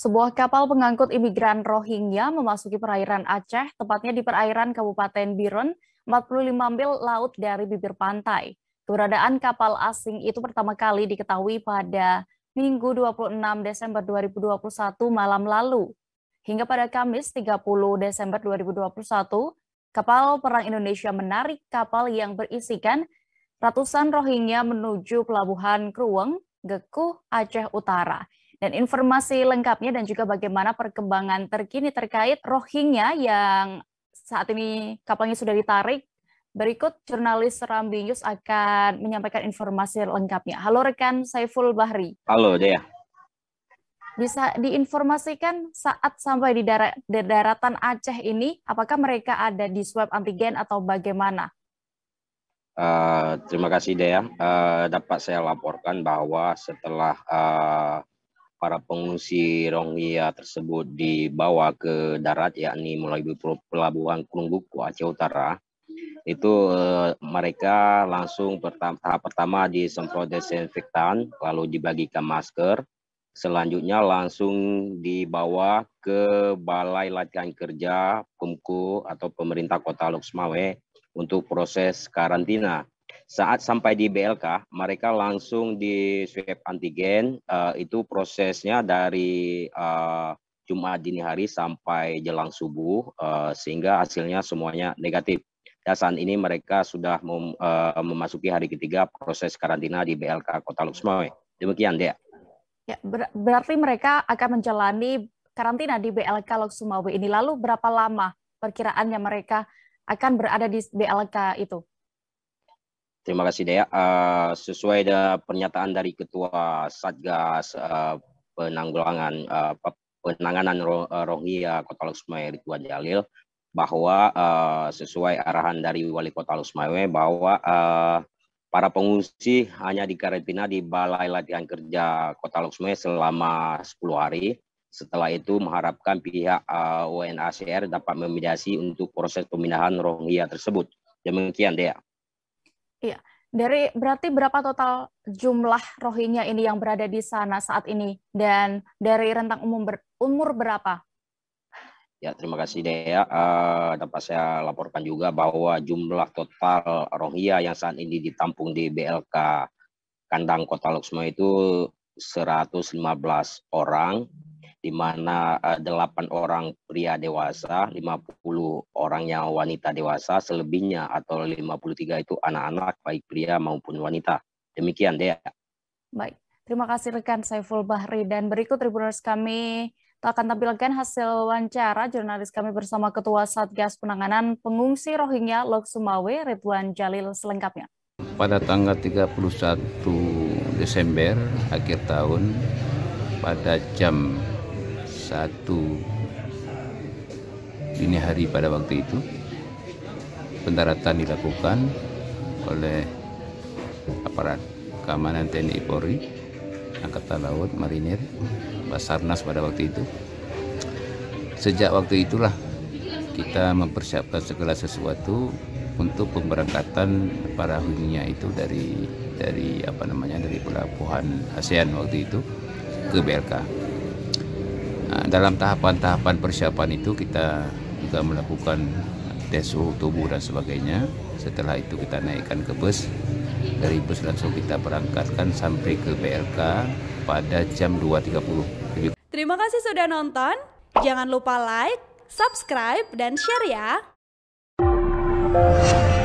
Sebuah kapal pengangkut imigran Rohingya memasuki perairan Aceh, tepatnya di perairan Kabupaten Biren, 45 mil laut dari bibir pantai. Keberadaan kapal asing itu pertama kali diketahui pada Minggu 26 Desember 2021 malam lalu. Hingga pada Kamis 30 Desember 2021, kapal Perang Indonesia menarik kapal yang berisikan ratusan Rohingya menuju pelabuhan Kruweng, Gekuh, Aceh Utara. Dan informasi lengkapnya dan juga bagaimana perkembangan terkini terkait Rohingya yang saat ini kapalnya sudah ditarik. Berikut jurnalis Rambi News akan menyampaikan informasi lengkapnya. Halo rekan Saiful Bahri. Halo Jaya. Bisa diinformasikan saat sampai di, darat, daratan Aceh ini, apakah mereka ada di swab antigen atau bagaimana? Uh, terima kasih Dea. Uh, eh, dapat saya laporkan bahwa setelah uh, para pengungsi Rohingya tersebut dibawa ke darat, yakni melalui pelabuhan Kulungguk, Aceh Utara, itu eh, mereka langsung pertama, tahap pertama disemprot desinfektan, lalu dibagikan masker, selanjutnya langsung dibawa ke Balai Latihan Kerja Kumku atau pemerintah kota Luxmawe untuk proses karantina. Saat sampai di BLK, mereka langsung di swab antigen. Uh, itu prosesnya dari uh, Jumat dini hari sampai jelang subuh, uh, sehingga hasilnya semuanya negatif. Dan saat ini mereka sudah mem, uh, memasuki hari ketiga proses karantina di BLK Kota Luxmawe. Demikian, dia Ya, ber berarti mereka akan menjalani karantina di BLK Luxmawe ini. Lalu berapa lama perkiraannya mereka akan berada di BLK itu? Terima kasih Dea. Uh, sesuai dengan pernyataan dari Ketua Satgas uh, Penanggulangan uh, Penanganan Roh, Rohingya Kota Lusmawe Ridwan Jalil bahwa uh, sesuai arahan dari Wali Kota Lusmawe bahwa uh, para pengungsi hanya dikarantina di Balai Latihan Kerja Kota Lusmawe selama 10 hari. Setelah itu mengharapkan pihak uh, UNHCR dapat memediasi untuk proses pemindahan Rohingya tersebut. Demikian Dea. Iya. Dari berarti berapa total jumlah Rohingya ini yang berada di sana saat ini dan dari rentang umur ber, umur berapa? Ya, terima kasih Dea. Uh, dapat saya laporkan juga bahwa jumlah total Rohingya yang saat ini ditampung di BLK kandang Kota Luxmo itu 115 orang di mana eh, delapan orang pria dewasa, 50 orang yang wanita dewasa, selebihnya atau 53 itu anak-anak baik pria maupun wanita. Demikian Dea. Baik, terima kasih rekan Saiful Bahri dan berikut Tribuners kami akan tampilkan hasil wawancara jurnalis kami bersama Ketua Satgas Penanganan Pengungsi Rohingya Lok Sumawe Ridwan Jalil selengkapnya. Pada tanggal 31 Desember akhir tahun pada jam satu dini hari pada waktu itu pendaratan dilakukan oleh aparat keamanan TNI Polri, Angkatan Laut, Marinir, Basarnas pada waktu itu. Sejak waktu itulah kita mempersiapkan segala sesuatu untuk pemberangkatan para huninya itu dari dari apa namanya dari pelabuhan ASEAN waktu itu ke BLK. Ah, dalam tahapan-tahapan persiapan itu kita juga melakukan tes suhu tubuh dan sebagainya. Setelah itu kita naikkan ke bus. Dari bus langsung kita berangkatkan sampai ke PLK pada jam 2.30. Terima kasih sudah nonton. Jangan lupa like, subscribe, dan share ya.